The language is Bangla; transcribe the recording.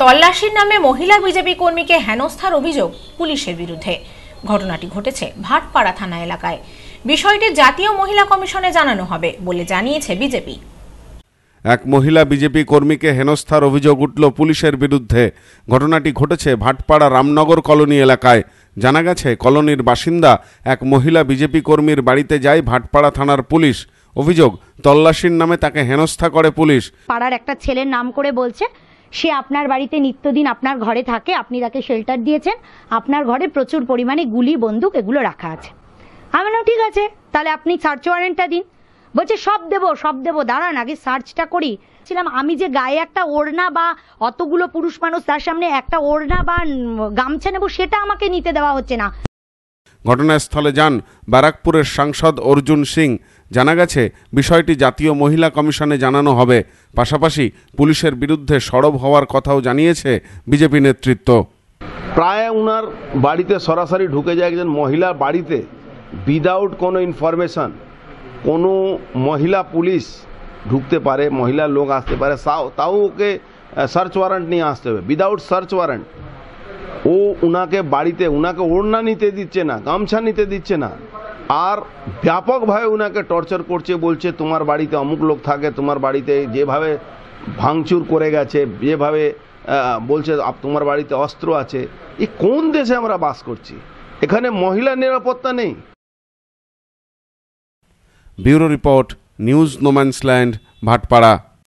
তল্লাশির নামে মহিলা বিজেপি কর্মীকে হেনস্থার অভিযোগ পুলিশের বিরুদ্ধে ঘটনাটি ঘটেছে ভাটপাড়া থানা এলাকায় বিষয়টি জাতীয় মহিলা কমিশনে জানানো হবে বলে জানিয়েছে বিজেপি এক মহিলা বিজেপি কর্মীকে হেনস্থার অভিযোগ উঠল পুলিশের বিরুদ্ধে ঘটনাটি ঘটেছে ভাটপাড়া রামনগর কলোনি এলাকায় জানা গেছে কলোনির বাসিন্দা এক মহিলা বিজেপি কর্মীর বাড়িতে যায় ভাটপাড়া থানার পুলিশ অভিযোগ তল্লাশির নামে তাকে হেনস্থা করে পুলিশ পাড়ার একটা ছেলের নাম করে বলছে সে আপনার বাড়িতে নিত্যদিন আপনার ঘরে থাকে আপনি তাকে শেল্টার দিয়েছেন আপনার ঘরে প্রচুর পরিমাণে গুলি বন্দুক এগুলো রাখা আছে আমি ঠিক আছে তাহলে আপনি সার্চ ওয়ারেন্টটা দিন বলছে সব দেব সব দেব দাঁড়ান আগে সার্চটা করি ছিলাম আমি যে গায়ে একটা ওড়না বা অতগুলো পুরুষ মানুষ তার সামনে একটা ওড়না বা গামছা নেবো সেটা আমাকে নিতে দেওয়া হচ্ছে না ঘটনাস্থলে যান ব্যারাকপুরের সাংসদ অর্জুন সিং জানা গেছে বিষয়টি জাতীয় মহিলা কমিশনে জানানো হবে পাশাপাশি পুলিশের বিরুদ্ধে সরব হওয়ার কথাও জানিয়েছে বিজেপি নেতৃত্ব প্রায় উনার বাড়িতে সরাসরি ঢুকে যায় একজন মহিলা বাড়িতে উইদাউট কোনো ইনফরমেশান কোনো মহিলা পুলিশ ঢুকতে পারে মহিলা লোক আসতে পারে তাও ওকে সার্চ ওয়ারেন্ট নিয়ে আসতে হবে উইদাউট সার্চ ওয়ারেন্ট ও উনাকে বাড়িতে উনাকে ওড়না নিতে দিচ্ছে না গামছা নিতে দিচ্ছে না আর ব্যাপকভাবে উনাকে টর্চার করছে বলছে তোমার বাড়িতে অমুক লোক থাকে তোমার বাড়িতে যেভাবে ভাঙচুর করে গেছে যেভাবে বলছে তোমার বাড়িতে অস্ত্র আছে এ কোন দেশে আমরা বাস করছি এখানে মহিলা নিরাপত্তা নেই bureau report news no man's land Bhatpara